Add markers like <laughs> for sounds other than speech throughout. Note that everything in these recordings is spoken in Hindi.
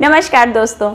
नमस्कार दोस्तों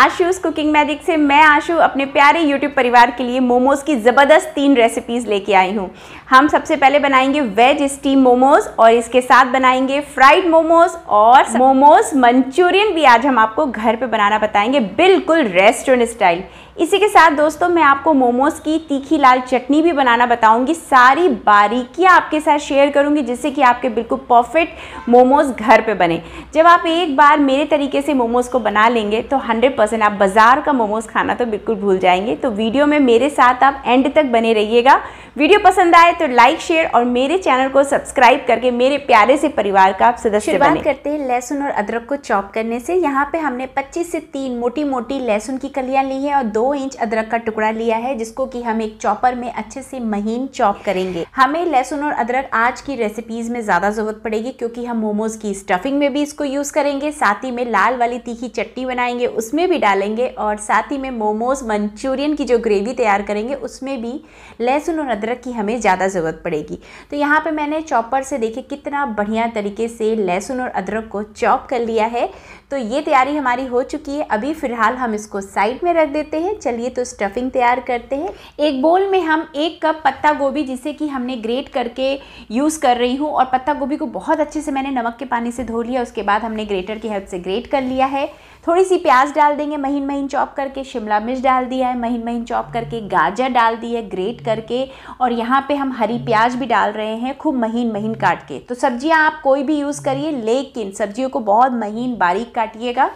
आशूस कुकिंग मैजिक से मैं आशू अपने प्यारे यूट्यूब परिवार के लिए मोमोज़ की ज़बरदस्त तीन रेसिपीज़ लेके आई हूँ हम सबसे पहले बनाएंगे वेज स्टीम मोमोज़ और इसके साथ बनाएंगे फ्राइड मोमोज़ और मोमोज़ मंचूरियन भी आज हम आपको घर पे बनाना बताएंगे बिल्कुल रेस्टोरेंट स्टाइल इसी के साथ दोस्तों मैं आपको मोमोज़ की तीखी लाल चटनी भी बनाना बताऊंगी सारी बारीकियां आपके साथ शेयर करूंगी जिससे कि आपके बिल्कुल परफेक्ट मोमोज़ घर पे बने जब आप एक बार मेरे तरीके से मोमोज़ को बना लेंगे तो 100 परसेंट आप बाज़ार का मोमोज़ खाना तो बिल्कुल भूल जाएंगे तो वीडियो में मेरे साथ आप एंड तक बने रहिएगा वीडियो पसंद आए तो लाइक शेयर और मेरे चैनल को सब्सक्राइब करके मेरे प्यारे से परिवार का आप सदस्य बने। करते हैं लहसुन और अदरक को चॉप करने से यहाँ पे हमने 25 से 3 मोटी मोटी लहसुन की कलियाँ ली है और दो इंच अदरक का टुकड़ा लिया है जिसको कि हम एक चॉपर में अच्छे से महीन चॉप करेंगे हमें लहसुन और अदरक आज की रेसिपीज में ज़्यादा ज़रूरत पड़ेगी क्योंकि हम मोमोज की स्टफिंग में भी इसको यूज़ करेंगे साथ ही में लाल वाली तीखी चटनी बनाएंगे उसमें भी डालेंगे और साथ ही में मोमोज मंचूरियन की जो ग्रेवी तैयार करेंगे उसमें भी लहसुन और अदरक की हमें ज़्यादा ज़रूरत पड़ेगी तो यहाँ पे मैंने चॉपर से देखे कितना बढ़िया तरीके से लहसुन और अदरक को चॉप कर लिया है तो ये तैयारी हमारी हो चुकी है अभी फ़िलहाल हम इसको साइड में रख देते हैं चलिए तो स्टफिंग तैयार करते हैं एक बोल में हम एक कप पत्ता गोभी जिसे कि हमने ग्रेट करके यूज़ कर रही हूँ और पत्ता गोभी को बहुत अच्छे से मैंने नमक के पानी से धो लिया उसके बाद हमने ग्रेटर की हेल्प से ग्रेट कर लिया है थोड़ी सी प्याज डाल देंगे महीन महीन चॉप करके शिमला मिर्च डाल दिया है महीन महीन चॉप करके गाजर डाल दी है ग्रेट करके और यहाँ पे हम हरी प्याज भी डाल रहे हैं खूब महीन महीन काट के तो सब्जियाँ आप कोई भी यूज़ करिए लेकिन सब्जियों को बहुत महीन बारीक काटिएगा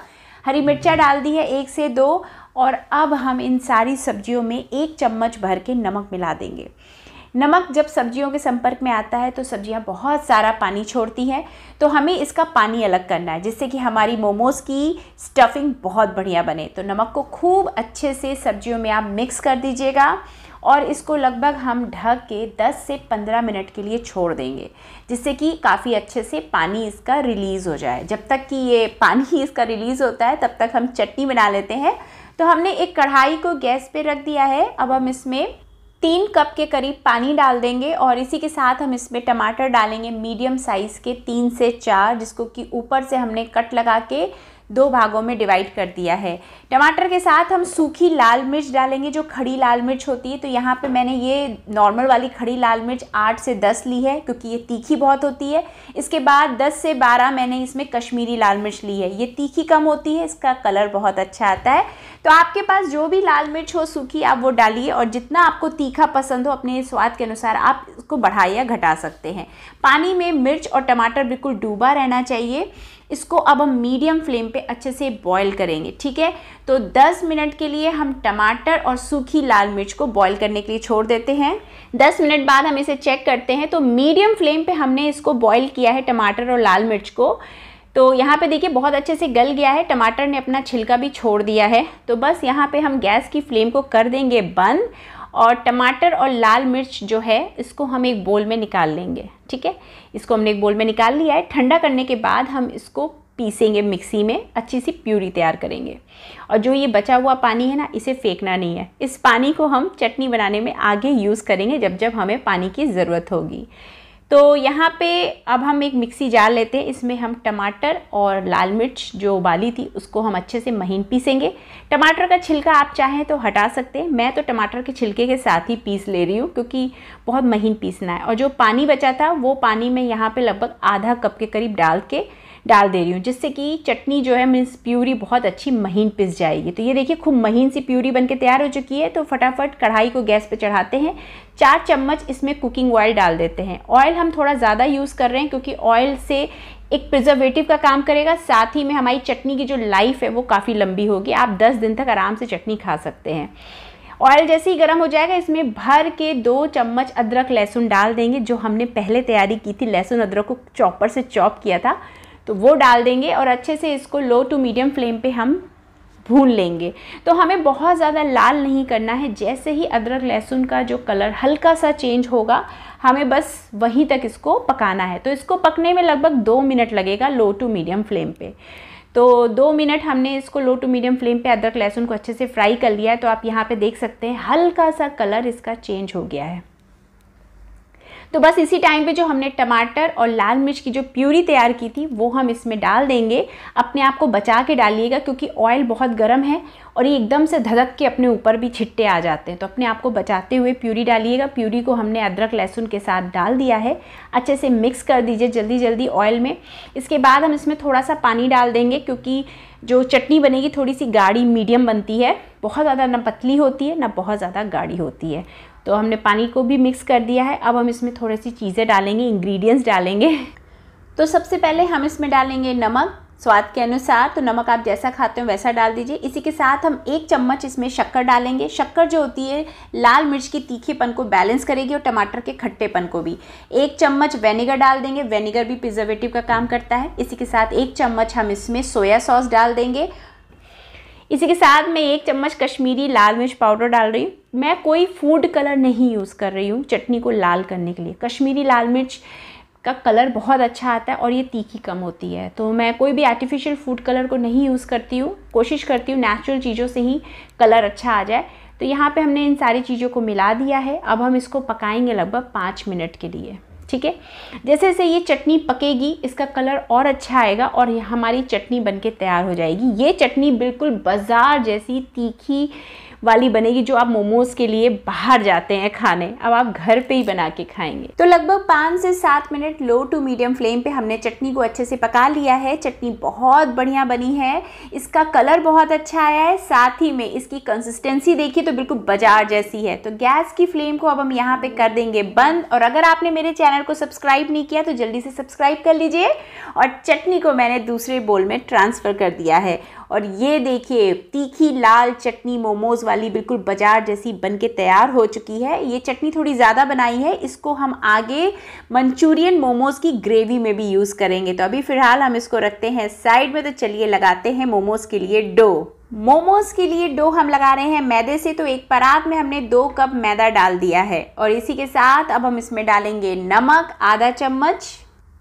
हरी मिर्चा डाल दी है एक से दो और अब हम इन सारी सब्जियों में एक चम्मच भर के नमक मिला देंगे नमक जब सब्जियों के संपर्क में आता है तो सब्जियां बहुत सारा पानी छोड़ती हैं तो हमें इसका पानी अलग करना है जिससे कि हमारी मोमोज़ की स्टफिंग बहुत बढ़िया बने तो नमक को खूब अच्छे से सब्जियों में आप मिक्स कर दीजिएगा और इसको लगभग हम ढक के 10 से 15 मिनट के लिए छोड़ देंगे जिससे कि काफ़ी अच्छे से पानी इसका रिलीज़ हो जाए जब तक कि ये पानी ही <laughs> इसका रिलीज़ होता है तब तक हम चटनी बना लेते हैं तो हमने एक कढ़ाई को गैस पे रख दिया है अब हम इसमें तीन कप के करीब पानी डाल देंगे और इसी के साथ हम इसमें टमाटर डालेंगे मीडियम साइज़ के तीन से चार जिसको कि ऊपर से हमने कट लगा के दो भागों में डिवाइड कर दिया है टमाटर के साथ हम सूखी लाल मिर्च डालेंगे जो खड़ी लाल मिर्च होती है तो यहाँ पे मैंने ये नॉर्मल वाली खड़ी लाल मिर्च आठ से दस ली है क्योंकि ये तीखी बहुत होती है इसके बाद दस से बारह मैंने इसमें कश्मीरी लाल मिर्च ली है ये तीखी कम होती है इसका कलर बहुत अच्छा आता है तो आपके पास जो भी लाल मिर्च हो सूखी आप वो डालिए और जितना आपको तीखा पसंद हो अपने स्वाद के अनुसार आप इसको बढ़ा या घटा सकते हैं पानी में मिर्च और टमाटर बिल्कुल डूबा रहना चाहिए इसको अब हम मीडियम फ्लेम पे अच्छे से बॉईल करेंगे ठीक है तो 10 मिनट के लिए हम टमाटर और सूखी लाल मिर्च को बॉईल करने के लिए छोड़ देते हैं 10 मिनट बाद हम इसे चेक करते हैं तो मीडियम फ्लेम पे हमने इसको बॉईल किया है टमाटर और लाल मिर्च को तो यहाँ पे देखिए बहुत अच्छे से गल गया है टमाटर ने अपना छिलका भी छोड़ दिया है तो बस यहाँ पर हम गैस की फ्लेम को कर देंगे बंद और टमाटर और लाल मिर्च जो है इसको हम एक बोल में निकाल लेंगे ठीक है इसको हमने एक बोल में निकाल लिया है ठंडा करने के बाद हम इसको पीसेंगे मिक्सी में अच्छी सी प्यूरी तैयार करेंगे और जो ये बचा हुआ पानी है ना इसे फेंकना नहीं है इस पानी को हम चटनी बनाने में आगे यूज़ करेंगे जब जब हमें पानी की ज़रूरत होगी तो यहाँ पे अब हम एक मिक्सी जार लेते हैं इसमें हम टमाटर और लाल मिर्च जो उबाली थी उसको हम अच्छे से महीन पीसेंगे टमाटर का छिलका आप चाहें तो हटा सकते हैं मैं तो टमाटर के छिलके के साथ ही पीस ले रही हूँ क्योंकि बहुत महीन पीसना है और जो पानी बचा था वो पानी मैं यहाँ पे लगभग आधा कप के करीब डाल के डाल दे रही हूँ जिससे कि चटनी जो है मीन्स प्यूरी बहुत अच्छी महीन पिस जाएगी तो ये देखिए खूब महीन सी प्यूरी बनके तैयार हो चुकी है तो फटाफट कढ़ाई को गैस पे चढ़ाते हैं चार चम्मच इसमें कुकिंग ऑयल डाल देते हैं ऑयल हम थोड़ा ज़्यादा यूज़ कर रहे हैं क्योंकि ऑयल से एक प्रिजर्वेटिव का काम करेगा साथ ही में हमारी चटनी की जो लाइफ है वो काफ़ी लंबी होगी आप दस दिन तक आराम से चटनी खा सकते हैं ऑयल जैसे ही गर्म हो जाएगा इसमें भर के दो चम्मच अदरक लहसुन डाल देंगे जो हमने पहले तैयारी की थी लहसुन अदरक को चॉपर से चॉप किया था तो वो डाल देंगे और अच्छे से इसको लो टू मीडियम फ्लेम पे हम भून लेंगे तो हमें बहुत ज़्यादा लाल नहीं करना है जैसे ही अदरक लहसुन का जो कलर हल्का सा चेंज होगा हमें बस वहीं तक इसको पकाना है तो इसको पकने में लगभग दो मिनट लगेगा लो टू मीडियम फ्लेम पे तो दो मिनट हमने इसको लो टू मीडियम फ्लेम पे अदरक लहसुन को अच्छे से फ्राई कर लिया है तो आप यहाँ पे देख सकते हैं हल्का सा कलर इसका चेंज हो गया है तो बस इसी टाइम पे जो हमने टमाटर और लाल मिर्च की जो प्यूरी तैयार की थी वो हम इसमें डाल देंगे अपने आप को बचा के डालिएगा क्योंकि ऑयल बहुत गर्म है और ये एकदम से धधक के अपने ऊपर भी छिट्टे आ जाते हैं तो अपने आप को बचाते हुए प्यूरी डालिएगा प्यूरी को हमने अदरक लहसुन के साथ डाल दिया है अच्छे से मिक्स कर दीजिए जल्दी जल्दी ऑयल में इसके बाद हम इसमें थोड़ा सा पानी डाल देंगे क्योंकि जो चटनी बनेगी थोड़ी सी गाढ़ी मीडियम बनती है बहुत ज़्यादा ना पतली होती है ना बहुत ज़्यादा गाढ़ी होती है तो हमने पानी को भी मिक्स कर दिया है अब हम इसमें थोड़ी सी चीज़ें डालेंगे इंग्रेडिएंट्स डालेंगे तो सबसे पहले हम इसमें डालेंगे नमक स्वाद के अनुसार तो नमक आप जैसा खाते हो वैसा डाल दीजिए इसी के साथ हम एक चम्मच इसमें शक्कर डालेंगे शक्कर जो होती है लाल मिर्च की तीखेपन को बैलेंस करेगी और टमाटर के खट्टेपन को भी एक चम्मच वेनेगर डाल देंगे वेनेगर भी प्रिजर्वेटिव का काम करता है इसी के साथ एक चम्मच हम इसमें सोया सॉस डाल देंगे इसी के साथ मैं एक चम्मच कश्मीरी लाल मिर्च पाउडर डाल रही हूँ मैं कोई फूड कलर नहीं यूज़ कर रही हूँ चटनी को लाल करने के लिए कश्मीरी लाल मिर्च का कलर बहुत अच्छा आता है और ये तीखी कम होती है तो मैं कोई भी आर्टिफिशियल फूड कलर को नहीं यूज़ करती हूँ कोशिश करती हूँ नेचुरल चीज़ों से ही कलर अच्छा आ जाए तो यहाँ पे हमने इन सारी चीज़ों को मिला दिया है अब हम इसको पकाएंगे लगभग पाँच मिनट के लिए ठीक है जैसे जैसे ये चटनी पकेगी इसका कलर और अच्छा आएगा और हमारी चटनी बनके तैयार हो जाएगी ये चटनी बिल्कुल बाज़ार जैसी तीखी वाली बनेगी जो आप मोमोज के लिए बाहर जाते हैं खाने अब आप घर पे ही बना के खाएंगे तो लगभग पाँच से सात minute low to medium flame पे हमने चटनी को अच्छे से पका लिया है चटनी बहुत बढ़िया बनी है इसका कलर बहुत अच्छा आया है साथ ही में इसकी कंसिस्टेंसी देखिए तो बिल्कुल बाजार जैसी है तो गैस की फ्लेम को अब हम यहाँ पे कर देंगे बंद और अगर आपने मेरे चैनल को सब्सक्राइब नहीं किया तो जल्दी से सब्सक्राइब कर लीजिए और चटनी को मैंने दूसरे बोल में ट्रांसफ़र कर दिया है और ये देखिए तीखी लाल चटनी मोमोज़ वाली बिल्कुल बाजार जैसी बन के तैयार हो चुकी है ये चटनी थोड़ी ज़्यादा बनाई है इसको हम आगे मंचूरियन मोमोज़ की ग्रेवी में भी यूज़ करेंगे तो अभी फ़िलहाल हम इसको रखते हैं साइड में तो चलिए लगाते हैं मोमोज़ के लिए डो मोमोज के लिए डो हम लगा रहे हैं मैदे से तो एक परात में हमने दो कप मैदा डाल दिया है और इसी के साथ अब हम इसमें डालेंगे नमक आधा चम्मच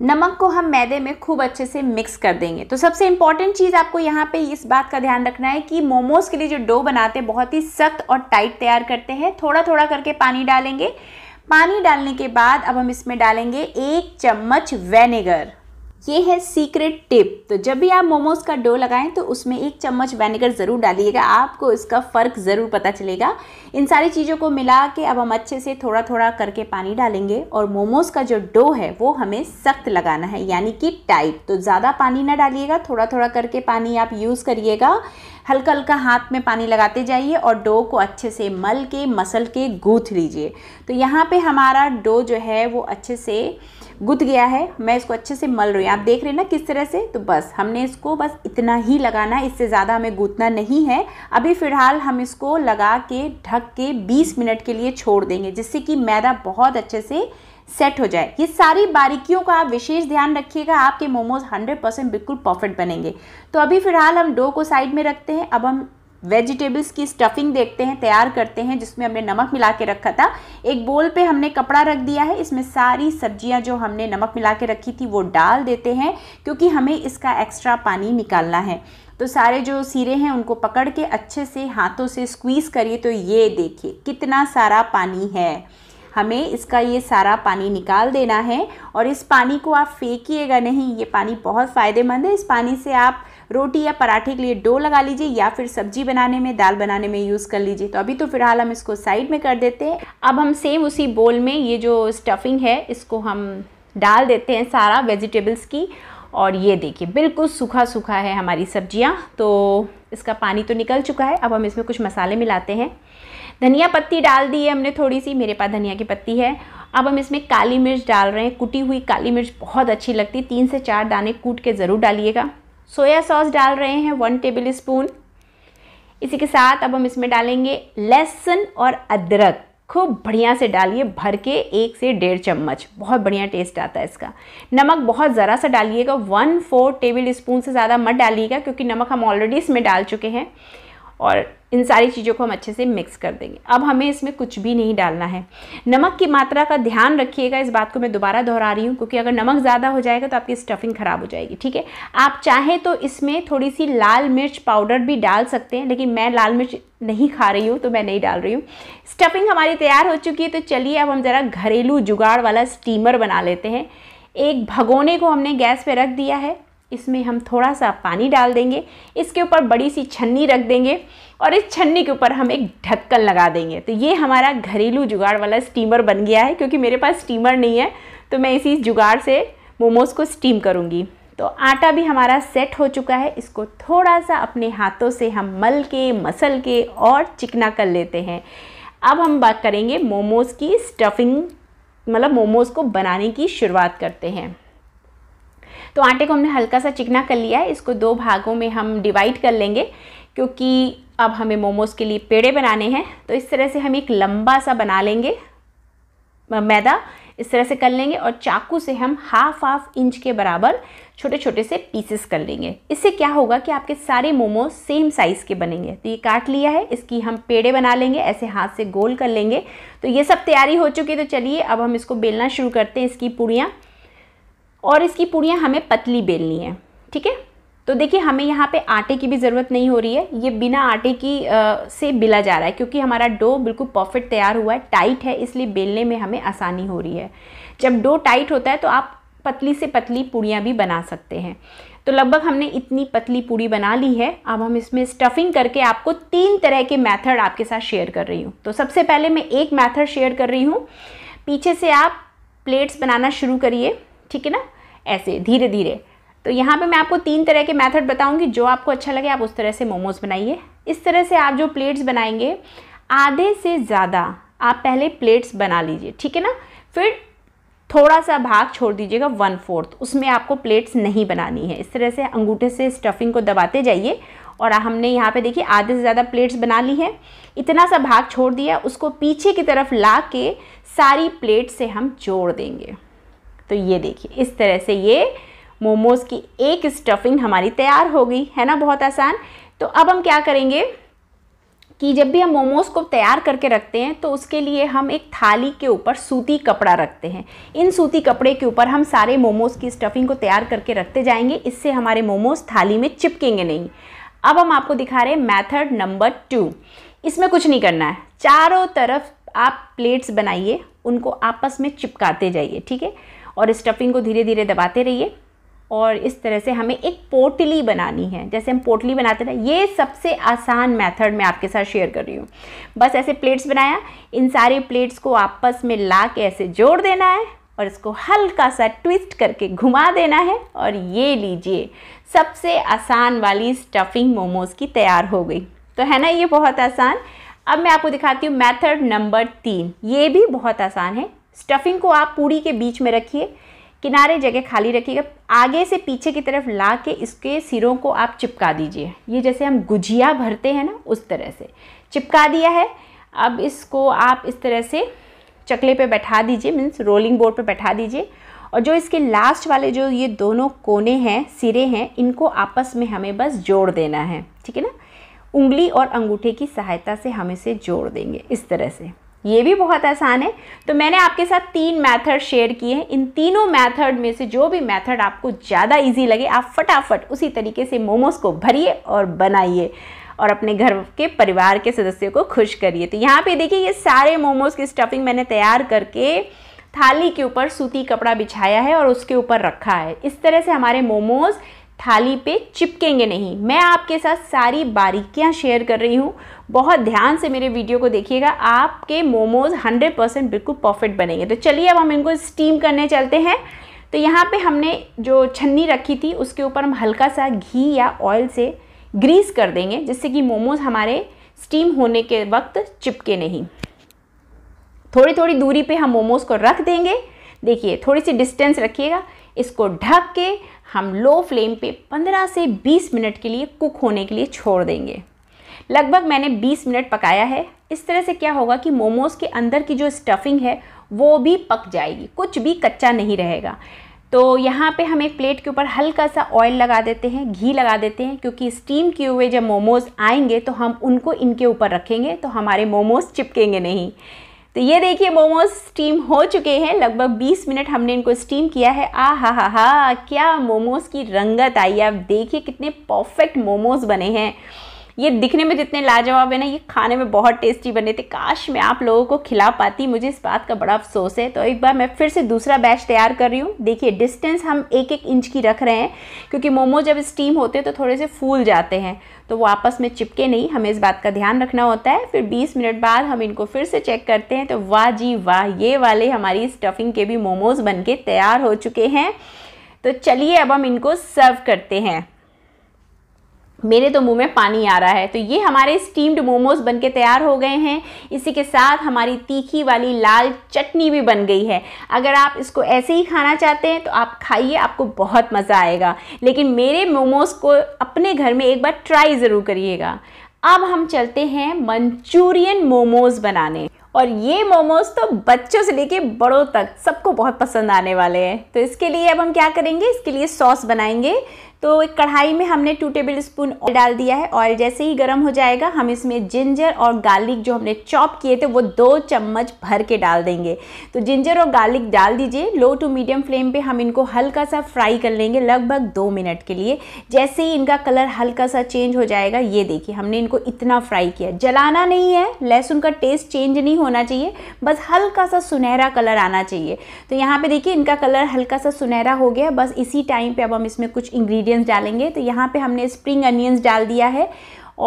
नमक को हम मैदे में खूब अच्छे से मिक्स कर देंगे तो सबसे इम्पॉर्टेंट चीज़ आपको यहाँ पे इस बात का ध्यान रखना है कि मोमोज़ के लिए जो डो बनाते हैं बहुत ही सख्त और टाइट तैयार करते हैं थोड़ा थोड़ा करके पानी डालेंगे पानी डालने के बाद अब हम इसमें डालेंगे एक चम्मच वेनेगर ये है सीक्रेट टिप तो जब भी आप मोमोज का डो लगाएं तो उसमें एक चम्मच वेनेगर ज़रूर डालिएगा आपको इसका फ़र्क ज़रूर पता चलेगा इन सारी चीज़ों को मिला के अब हम अच्छे से थोड़ा थोड़ा करके पानी डालेंगे और मोमोज़ का जो डो है वो हमें सख्त लगाना है यानी कि टाइट तो ज़्यादा पानी ना डालिएगा थोड़ा थोड़ा करके पानी आप यूज़ करिएगा हल्का हल्का हाथ में पानी लगाते जाइए और डो को अच्छे से मल के मसल के गूँथ लीजिए तो यहाँ पर हमारा डो जो है वो अच्छे से गुद गया है मैं इसको अच्छे से मल रही हूँ आप देख रहे हैं ना किस तरह से तो बस हमने इसको बस इतना ही लगाना है इससे ज़्यादा हमें गूँथना नहीं है अभी फ़िलहाल हम इसको लगा के ढक के बीस मिनट के लिए छोड़ देंगे जिससे कि मैदा बहुत अच्छे से सेट हो जाए ये सारी बारीकियों का आप विशेष ध्यान रखिएगा आपके मोमोज 100 परसेंट बिल्कुल परफेक्ट बनेंगे तो अभी फ़िलहाल हम डो को साइड में रखते हैं अब हम वेजिटेबल्स की स्टफिंग देखते हैं तैयार करते हैं जिसमें हमने नमक मिला के रखा था एक बोल पे हमने कपड़ा रख दिया है इसमें सारी सब्जियां जो हमने नमक मिला के रखी थी वो डाल देते हैं क्योंकि हमें इसका एक्स्ट्रा पानी निकालना है तो सारे जो सीरे हैं उनको पकड़ के अच्छे से हाथों से स्क्वीज़ करिए तो ये देखिए कितना सारा पानी है हमें इसका ये सारा पानी निकाल देना है और इस पानी को आप फेंकिएगा नहीं ये पानी बहुत फ़ायदेमंद है इस पानी से आप रोटी या पराठे के लिए डो लगा लीजिए या फिर सब्जी बनाने में दाल बनाने में यूज़ कर लीजिए तो अभी तो फिलहाल हम इसको साइड में कर देते हैं अब हम सेम उसी बोल में ये जो स्टफिंग है इसको हम डाल देते हैं सारा वेजिटेबल्स की और ये देखिए बिल्कुल सूखा सूखा है हमारी सब्ज़ियाँ तो इसका पानी तो निकल चुका है अब हम इसमें कुछ मसाले मिलाते हैं धनिया पत्ती डाल दी है हमने थोड़ी सी मेरे पास धनिया की पत्ती है अब हम इसमें काली मिर्च डाल रहे हैं कुटी हुई काली मिर्च बहुत अच्छी लगती है तीन से चार दाने कूट के ज़रूर डालिएगा सोया सॉस डाल रहे हैं वन टेबल स्पून इसी के साथ अब हम इसमें डालेंगे लहसुन और अदरक खूब बढ़िया से डालिए भर के एक से डेढ़ चम्मच बहुत बढ़िया टेस्ट आता है इसका नमक बहुत ज़रा सा डालिएगा वन फोर टेबल स्पून से ज़्यादा मत डालिएगा क्योंकि नमक हम ऑलरेडी इसमें डाल चुके हैं और इन सारी चीज़ों को हम अच्छे से मिक्स कर देंगे अब हमें इसमें कुछ भी नहीं डालना है नमक की मात्रा का ध्यान रखिएगा इस बात को मैं दोबारा दोहरा रही हूँ क्योंकि अगर नमक ज़्यादा हो जाएगा तो आपकी स्टफिंग ख़राब हो जाएगी ठीक है आप चाहें तो इसमें थोड़ी सी लाल मिर्च पाउडर भी डाल सकते हैं लेकिन मैं लाल मिर्च नहीं खा रही हूँ तो मैं नहीं डाल रही हूँ स्टफिंग हमारी तैयार हो चुकी है तो चलिए अब हम ज़रा घरेलू जुगाड़ वाला स्टीमर बना लेते हैं एक भगोने को हमने गैस पर रख दिया है इसमें हम थोड़ा सा पानी डाल देंगे इसके ऊपर बड़ी सी छन्नी रख देंगे और इस छन्नी के ऊपर हम एक ढक्कन लगा देंगे तो ये हमारा घरेलू जुगाड़ वाला स्टीमर बन गया है क्योंकि मेरे पास स्टीमर नहीं है तो मैं इसी जुगाड़ से मोमोज़ को स्टीम करूँगी तो आटा भी हमारा सेट हो चुका है इसको थोड़ा सा अपने हाथों से हम मल के मसल के और चिकना कर लेते हैं अब हम बात करेंगे मोमोज़ की स्टफिंग मतलब मोमोज़ को बनाने की शुरुआत करते हैं तो आटे को हमने हल्का सा चिकना कर लिया है इसको दो भागों में हम डिवाइड कर लेंगे क्योंकि अब हमें मोमोज़ के लिए पेड़े बनाने हैं तो इस तरह से हम एक लंबा सा बना लेंगे मैदा इस तरह से कर लेंगे और चाकू से हम हाफ हाफ इंच के बराबर छोटे छोटे से पीसेस कर लेंगे इससे क्या होगा कि आपके सारे मोमो सेम साइज़ के बनेंगे तो ये काट लिया है इसकी हम पेड़े बना लेंगे ऐसे हाथ से गोल कर लेंगे तो ये सब तैयारी हो चुकी है तो चलिए अब हम इसको बेलना शुरू करते हैं इसकी पूड़ियाँ और इसकी पूड़ियाँ हमें पतली बेलनी है ठीक है तो देखिए हमें यहाँ पे आटे की भी ज़रूरत नहीं हो रही है ये बिना आटे की आ, से बिला जा रहा है क्योंकि हमारा डो बिल्कुल परफेक्ट तैयार हुआ है टाइट है इसलिए बेलने में हमें आसानी हो रही है जब डो टाइट होता है तो आप पतली से पतली पूड़ियाँ भी बना सकते हैं तो लगभग हमने इतनी पतली पूड़ी बना ली है अब हम इसमें स्टफिंग करके आपको तीन तरह के मैथड आपके साथ शेयर कर रही हूँ तो सबसे पहले मैं एक मैथड शेयर कर रही हूँ पीछे से आप प्लेट्स बनाना शुरू करिए ठीक है ना ऐसे धीरे धीरे तो यहाँ पे मैं आपको तीन तरह के मेथड बताऊँगी जो आपको अच्छा लगे आप उस तरह से मोमोज़ बनाइए इस तरह से आप जो प्लेट्स बनाएंगे आधे से ज़्यादा आप पहले प्लेट्स बना लीजिए ठीक है ना फिर थोड़ा सा भाग छोड़ दीजिएगा वन फोर्थ उसमें आपको प्लेट्स नहीं बनानी है इस तरह से अंगूठे से स्टफिंग को दबाते जाइए और हमने यहाँ पे देखिए आधे से ज़्यादा प्लेट्स बना ली है इतना सा भाग छोड़ दिया उसको पीछे की तरफ ला के सारी प्लेट्स से हम जोड़ देंगे तो ये देखिए इस तरह से ये मोमोज़ की एक स्टफिंग हमारी तैयार हो गई है ना बहुत आसान तो अब हम क्या करेंगे कि जब भी हम मोमोज़ को तैयार करके रखते हैं तो उसके लिए हम एक थाली के ऊपर सूती कपड़ा रखते हैं इन सूती कपड़े के ऊपर हम सारे मोमोज़ की स्टफिंग को तैयार करके रखते जाएंगे इससे हमारे मोमोज़ थाली में चिपकेंगे नहीं अब हम आपको दिखा रहे हैं मैथड नंबर टू इसमें कुछ नहीं करना है चारों तरफ आप प्लेट्स बनाइए उनको आपस में चिपकाते जाइए ठीक है और स्टफिंग को धीरे धीरे दबाते रहिए और इस तरह से हमें एक पोटली बनानी है जैसे हम पोटली बनाते थे ये सबसे आसान मेथड मैं आपके साथ शेयर कर रही हूँ बस ऐसे प्लेट्स बनाया इन सारे प्लेट्स को आपस में ला के ऐसे जोड़ देना है और इसको हल्का सा ट्विस्ट करके घुमा देना है और ये लीजिए सबसे आसान वाली स्टफिंग मोमोज़ की तैयार हो गई तो है ना ये बहुत आसान अब मैं आपको दिखाती हूँ मेथड नंबर तीन ये भी बहुत आसान है स्टफिंग को आप पूड़ी के बीच में रखिए किनारे जगह खाली रखिएगा आगे से पीछे की तरफ ला के इसके सिरों को आप चिपका दीजिए ये जैसे हम गुजिया भरते हैं ना उस तरह से चिपका दिया है अब इसको आप इस तरह से चकले पे बैठा दीजिए मीन्स रोलिंग बोर्ड पे बैठा दीजिए और जो इसके लास्ट वाले जो ये दोनों कोने हैं सिरे हैं इनको आपस में हमें बस जोड़ देना है ठीक है ना उंगली और अंगूठे की सहायता से हम इसे जोड़ देंगे इस तरह से ये भी बहुत आसान है तो मैंने आपके साथ तीन मैथड शेयर किए हैं इन तीनों मैथड में से जो भी मैथड आपको ज़्यादा इजी लगे आप फटाफट उसी तरीके से मोमोज़ को भरिए और बनाइए और अपने घर के परिवार के सदस्यों को खुश करिए तो यहाँ पे देखिए ये सारे मोमोज़ की स्टफिंग मैंने तैयार करके थाली के ऊपर सूती कपड़ा बिछाया है और उसके ऊपर रखा है इस तरह से हमारे मोमोज़ थाली पे चिपकेंगे नहीं मैं आपके साथ सारी बारीकियां शेयर कर रही हूँ बहुत ध्यान से मेरे वीडियो को देखिएगा आपके मोमोज 100 परसेंट बिल्कुल परफेक्ट बनेंगे तो चलिए अब हम इनको स्टीम करने चलते हैं तो यहाँ पे हमने जो छन्नी रखी थी उसके ऊपर हम हल्का सा घी या ऑयल से ग्रीस कर देंगे जिससे कि मोमोज हमारे स्टीम होने के वक्त चिपके नहीं थोड़ी थोड़ी दूरी पर हम मोमोज को रख देंगे देखिए थोड़ी सी डिस्टेंस रखिएगा इसको ढक के हम लो फ्लेम पे 15 से 20 मिनट के लिए कुक होने के लिए छोड़ देंगे लगभग मैंने 20 मिनट पकाया है इस तरह से क्या होगा कि मोमोज़ के अंदर की जो स्टफिंग है वो भी पक जाएगी कुछ भी कच्चा नहीं रहेगा तो यहाँ पे हम एक प्लेट के ऊपर हल्का सा ऑयल लगा देते हैं घी लगा देते हैं क्योंकि स्टीम किए हुए जब मोमोज़ आएंगे तो हम उनको इनके ऊपर रखेंगे तो हमारे मोमोज़ चिपकेंगे नहीं तो ये देखिए मोमोज स्टीम हो चुके हैं लगभग 20 मिनट हमने इनको स्टीम किया है आ हा हा हा क्या मोमोज की रंगत आई आप देखिए कितने परफेक्ट मोमोज बने हैं ये दिखने में जितने लाजवाब है ना ये खाने में बहुत टेस्टी बने थे काश मैं आप लोगों को खिला पाती मुझे इस बात का बड़ा अफसोस है तो एक बार मैं फिर से दूसरा बैच तैयार कर रही हूँ देखिए डिस्टेंस हम एक एक इंच की रख रहे हैं क्योंकि मोमो जब स्टीम होते हैं तो थोड़े से फूल जाते हैं तो वो आपस में चिपके नहीं हमें इस बात का ध्यान रखना होता है फिर 20 मिनट बाद हम इनको फिर से चेक करते हैं तो वाह जी वाह ये वाले हमारी स्टफिंग के भी मोमोज बनके तैयार हो चुके हैं तो चलिए अब हम इनको सर्व करते हैं मेरे तो मुंह में पानी आ रहा है तो ये हमारे स्टीम्ड मोमोज बन के तैयार हो गए हैं इसी के साथ हमारी तीखी वाली लाल चटनी भी बन गई है अगर आप इसको ऐसे ही खाना चाहते हैं तो आप खाइए आपको बहुत मज़ा आएगा लेकिन मेरे मोमोज को अपने घर में एक बार ट्राई ज़रूर करिएगा अब हम चलते हैं मंचूरियन मोमोज बनाने और ये मोमोज तो बच्चों से लेके बड़ों तक सबको बहुत पसंद आने वाले हैं तो इसके लिए अब हम क्या करेंगे इसके लिए सॉस बनाएंगे तो एक कढ़ाई में हमने टू टेबल स्पून ऑयल डाल दिया है ऑयल जैसे ही गर्म हो जाएगा हम इसमें जिंजर और गार्लिक जो हमने चॉप किए थे वो दो चम्मच भर के डाल देंगे तो जिंजर और गार्लिक डाल दीजिए लो टू मीडियम फ्लेम पे हम इनको हल्का सा फ्राई कर लेंगे लगभग दो मिनट के लिए जैसे ही इनका कलर हल्का सा चेंज हो जाएगा ये देखिए हमने इनको इतना फ्राई किया जलाना नहीं है लहसुन का टेस्ट चेंज नहीं होना चाहिए बस हल्का सा सुनहरा कलर आना चाहिए तो यहाँ पर देखिए इनका कलर हल्का सा सुनहरा हो गया बस इसी टाइम पर अब हम इसमें कुछ इंग्रीडियंट इंग्रेडिएंट्स डालेंगे तो यहाँ पे हमने स्प्रिंग अनियंस डाल दिया है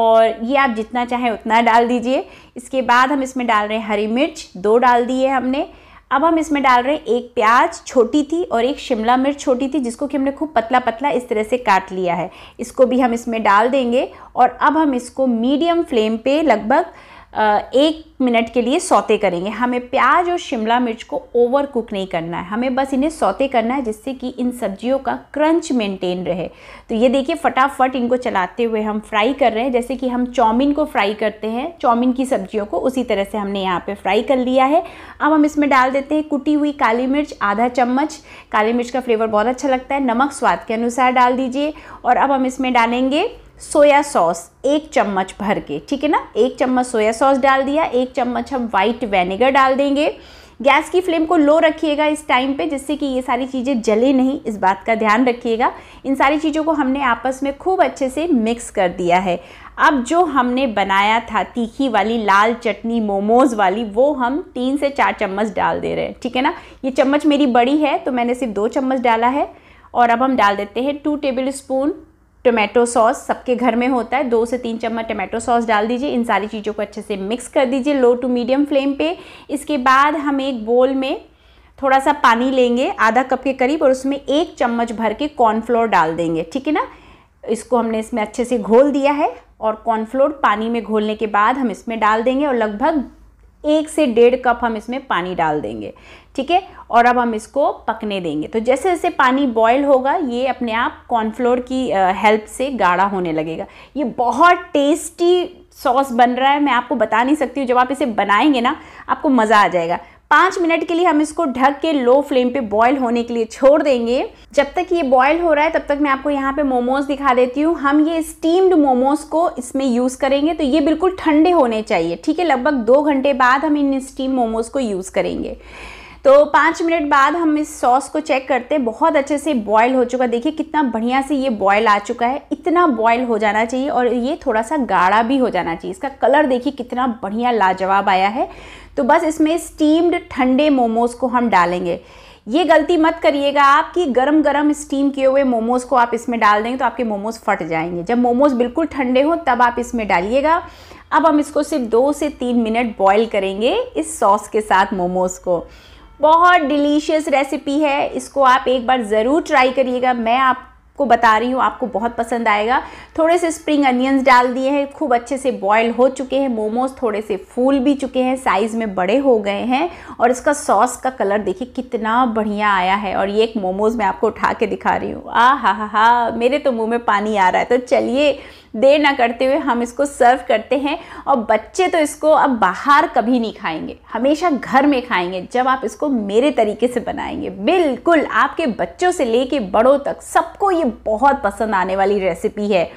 और ये आप जितना चाहें उतना डाल दीजिए इसके बाद हम इसमें डाल रहे हैं हरी मिर्च दो डाल दिए हमने अब हम इसमें डाल रहे हैं एक प्याज छोटी थी और एक शिमला मिर्च छोटी थी जिसको कि हमने खूब पतला पतला इस तरह से काट लिया है इसको भी हम इसमें डाल देंगे और अब हम इसको मीडियम फ्लेम पे लगभग एक मिनट के लिए सौते करेंगे हमें प्याज और शिमला मिर्च को ओवर कुक नहीं करना है हमें बस इन्हें सौते करना है जिससे कि इन सब्जियों का क्रंच मेंटेन रहे तो ये देखिए फटाफट इनको चलाते हुए हम फ्राई कर रहे हैं जैसे कि हम चाउमीन को फ्राई करते हैं चाउमीन की सब्जियों को उसी तरह से हमने यहाँ पर फ्राई कर लिया है अब हम इसमें डाल देते हैं कुटी हुई काली मिर्च आधा चम्मच काली मिर्च का फ्लेवर बहुत अच्छा लगता है नमक स्वाद के अनुसार डाल दीजिए और अब हम इसमें डालेंगे सोया सॉस एक चम्मच भर के ठीक है ना एक चम्मच सोया सॉस डाल दिया एक चम्मच हम वाइट वेनेगर डाल देंगे गैस की फ्लेम को लो रखिएगा इस टाइम पे जिससे कि ये सारी चीज़ें जले नहीं इस बात का ध्यान रखिएगा इन सारी चीज़ों को हमने आपस में खूब अच्छे से मिक्स कर दिया है अब जो हमने बनाया था तीखी वाली लाल चटनी मोमोज़ वाली वो हम तीन से चार चम्मच डाल दे रहे हैं ठीक है ना ये चम्मच मेरी बड़ी है तो मैंने सिर्फ दो चम्मच डाला है और अब हम डाल देते हैं two tablespoon tomato sauce सबके घर में होता है दो से तीन चम्मच टोमेटो सॉस डाल दीजिए इन सारी चीज़ों को अच्छे से मिक्स कर दीजिए लो टू मीडियम फ्लेम पे इसके बाद हम एक बोल में थोड़ा सा पानी लेंगे आधा कप के करीब और उसमें एक चम्मच भर के कॉर्नफ्लोर डाल देंगे ठीक है ना इसको हमने इसमें अच्छे से घोल दिया है और कॉर्नफ्लोर पानी में घोलने के बाद हम इसमें डाल देंगे और लगभग एक से डेढ़ कप हम इसमें पानी डाल देंगे ठीक है और अब हम इसको पकने देंगे तो जैसे जैसे पानी बॉयल होगा ये अपने आप कॉर्नफ्लोर की हेल्प से गाढ़ा होने लगेगा ये बहुत टेस्टी सॉस बन रहा है मैं आपको बता नहीं सकती हूँ जब आप इसे बनाएंगे ना आपको मज़ा आ जाएगा पाँच मिनट के लिए हम इसको ढक के लो फ्लेम पे बॉयल होने के लिए छोड़ देंगे जब तक ये बॉयल हो रहा है तब तक मैं आपको यहाँ पे मोमोज दिखा देती हूँ हम ये स्टीम्ड मोमोज को इसमें यूज़ करेंगे तो ये बिल्कुल ठंडे होने चाहिए ठीक है लगभग दो घंटे बाद हम इन स्टीम मोमोज को यूज़ करेंगे तो पाँच मिनट बाद हम इस सॉस को चेक करते हैं बहुत अच्छे से बॉयल हो चुका देखिए कितना बढ़िया से ये बॉयल आ चुका है इतना बॉयल हो जाना चाहिए और ये थोड़ा सा गाढ़ा भी हो जाना चाहिए इसका कलर देखिए कितना बढ़िया लाजवाब आया है तो बस इसमें स्टीम्ड ठंडे मोमोज़ को हम डालेंगे ये गलती मत करिएगा आप कि गरम गरम स्टीम किए हुए मोमोज़ को आप इसमें डाल देंगे तो आपके मोमोज़ फट जाएंगे जब मोमोज़ बिल्कुल ठंडे हों तब आप इसमें डालिएगा अब हम इसको सिर्फ दो से तीन मिनट बॉईल करेंगे इस सॉस के साथ मोमोज़ को बहुत डिलीशियस रेसिपी है इसको आप एक बार ज़रूर ट्राई करिएगा मैं आप को बता रही हूँ आपको बहुत पसंद आएगा थोड़े से स्प्रिंग अनियंस डाल दिए हैं खूब अच्छे से बॉयल हो चुके हैं मोमोज थोड़े से फूल भी चुके हैं साइज़ में बड़े हो गए हैं और इसका सॉस का कलर देखिए कितना बढ़िया आया है और ये एक मोमोज मैं आपको उठा के दिखा रही हूँ आ हा हा हा मेरे तो मुँह में पानी आ रहा है तो चलिए देर ना करते हुए हम इसको सर्व करते हैं और बच्चे तो इसको अब बाहर कभी नहीं खाएंगे हमेशा घर में खाएंगे जब आप इसको मेरे तरीके से बनाएंगे बिल्कुल आपके बच्चों से लेके बड़ों तक सबको ये बहुत पसंद आने वाली रेसिपी है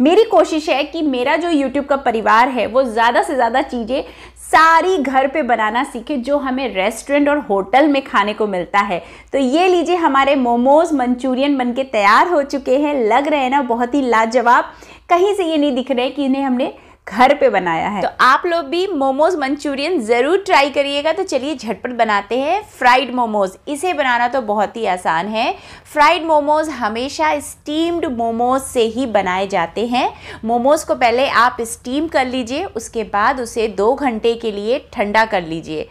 मेरी कोशिश है कि मेरा जो YouTube का परिवार है वो ज़्यादा से ज़्यादा चीज़ें सारी घर पे बनाना सीखे जो हमें रेस्टोरेंट और होटल में खाने को मिलता है तो ये लीजिए हमारे मोमोज मंचूरियन बनके तैयार हो चुके हैं लग रहे हैं ना बहुत ही लाजवाब कहीं से ये नहीं दिख रहे कि इन्हें हमने घर पे बनाया है तो आप लोग भी मोमोज मंचूरियन ज़रूर ट्राई करिएगा तो चलिए झटपट बनाते हैं फ्राइड मोमोज इसे बनाना तो बहुत ही आसान है फ्राइड मोमोज हमेशा स्टीम्ड मोमोज से ही बनाए जाते हैं मोमोज को पहले आप स्टीम कर लीजिए उसके बाद उसे दो घंटे के लिए ठंडा कर लीजिए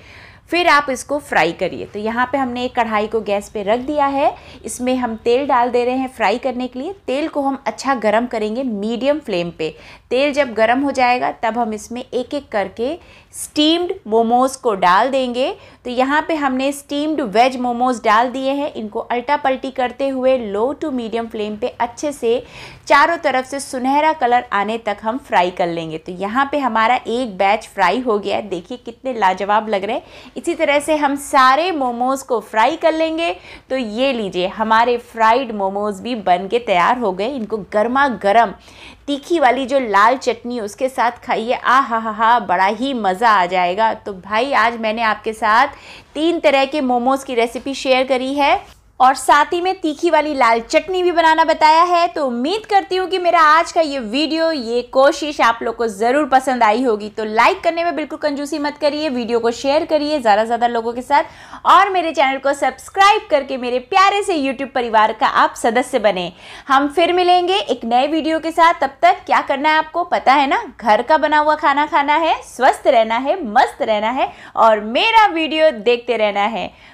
फिर आप इसको फ्राई करिए तो यहाँ पे हमने एक कढ़ाई को गैस पे रख दिया है इसमें हम तेल डाल दे रहे हैं फ्राई करने के लिए तेल को हम अच्छा गर्म करेंगे मीडियम फ्लेम पे तेल जब गरम हो जाएगा तब हम इसमें एक एक करके स्टीम्ड मोमोज़ को डाल देंगे तो यहाँ पे हमने स्टीम्ड वेज मोमोज़ डाल दिए हैं इनको अल्टा पल्टी करते हुए लो टू मीडियम फ्लेम पे अच्छे से चारों तरफ से सुनहरा कलर आने तक हम फ्राई कर लेंगे तो यहाँ पे हमारा एक बैच फ्राई हो गया है देखिए कितने लाजवाब लग रहे हैं इसी तरह से हम सारे मोमोज़ को फ्राई कर लेंगे तो ये लीजिए हमारे फ्राइड मोमोज़ भी बन के तैयार हो गए इनको गर्मा गर्म तीखी वाली जो लाल चटनी उसके साथ खाइए आ हा हा हा बड़ा ही मज़ा आ जाएगा तो भाई आज मैंने आपके साथ तीन तरह के मोमोज़ की रेसिपी शेयर करी है और साथ ही में तीखी वाली लाल चटनी भी बनाना बताया है तो उम्मीद करती हूँ कि मेरा आज का ये वीडियो ये कोशिश आप लोग को ज़रूर पसंद आई होगी तो लाइक करने में बिल्कुल कंजूसी मत करिए वीडियो को शेयर करिए ज़्यादा से ज़्यादा लोगों के साथ और मेरे चैनल को सब्सक्राइब करके मेरे प्यारे से यूट्यूब परिवार का आप सदस्य बने हम फिर मिलेंगे एक नए वीडियो के साथ तब तक क्या करना है आपको पता है ना घर का बना हुआ खाना खाना है स्वस्थ रहना है मस्त रहना है और मेरा वीडियो देखते रहना है